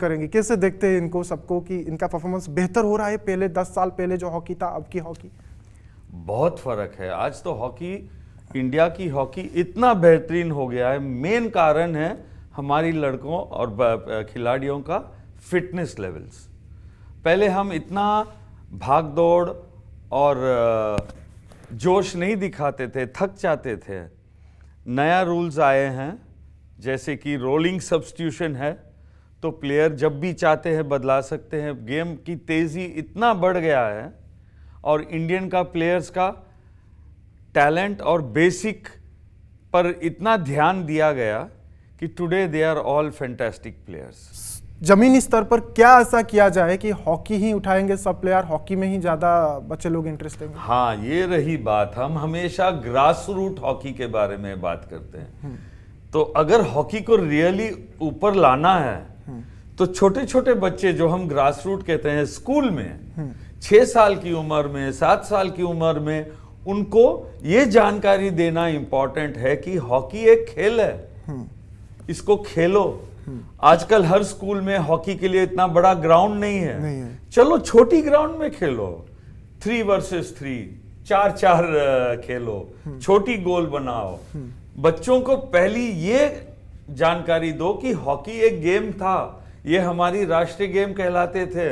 करेंगे कैसे देखते हैं इनको सबको कि इनका परफॉर्मेंस बेहतर हो रहा है पहले दस साल पहले जो हॉकी था अब की हॉकी बहुत फर्क है आज तो हॉकी इंडिया की हॉकी इतना बेहतरीन हो गया है मेन कारण है हमारी लड़कों और खिलाड़ियों का फिटनेस लेवल्स पहले हम इतना भाग दौड़ और जोश नहीं दिखाते थे थक जाते थे नया रूल्स आए हैं जैसे कि रोलिंग सब्सटीट्यूशन है तो प्लेयर जब भी चाहते हैं बदला सकते हैं गेम की तेज़ी इतना बढ़ गया है और इंडियन का प्लेयर्स का टैलेंट और बेसिक पर इतना ध्यान दिया गया कि today they are all fantastic players जमीनी स्तर पर क्या ऐसा किया जाए कि हॉकी ही उठाएंगे सब प्लेयर हॉकी में ही ज़्यादा बच्चे लोग इंटरेस्ट लेंगे हाँ ये रही बात हम हमेशा ग्रास रूट हॉकी के बारे में बात करते हैं हम्म। तो अगर हॉकी को रियली ऊपर लाना है तो छोटे छोटे बच्चे जो हम ग्रास रूट कहते हैं स्कूल में छह साल की उम्र में सात साल की उम्र में उनको ये जानकारी देना इंपॉर्टेंट है कि हॉकी एक खेल है इसको खेलो आजकल हर स्कूल में हॉकी के लिए इतना बड़ा ग्राउंड नहीं है, नहीं है। चलो छोटी ग्राउंड में खेलो थ्री वर्सेस थ्री चार चार खेलो छोटी गोल बनाओ बच्चों को पहली ये जानकारी दो कि हॉकी एक गेम था ये हमारी राष्ट्रीय गेम कहलाते थे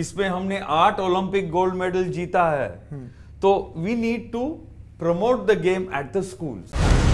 इसमें हमने आठ ओलंपिक गोल्ड मेडल जीता है हम्म। तो we need to promote the game at the schools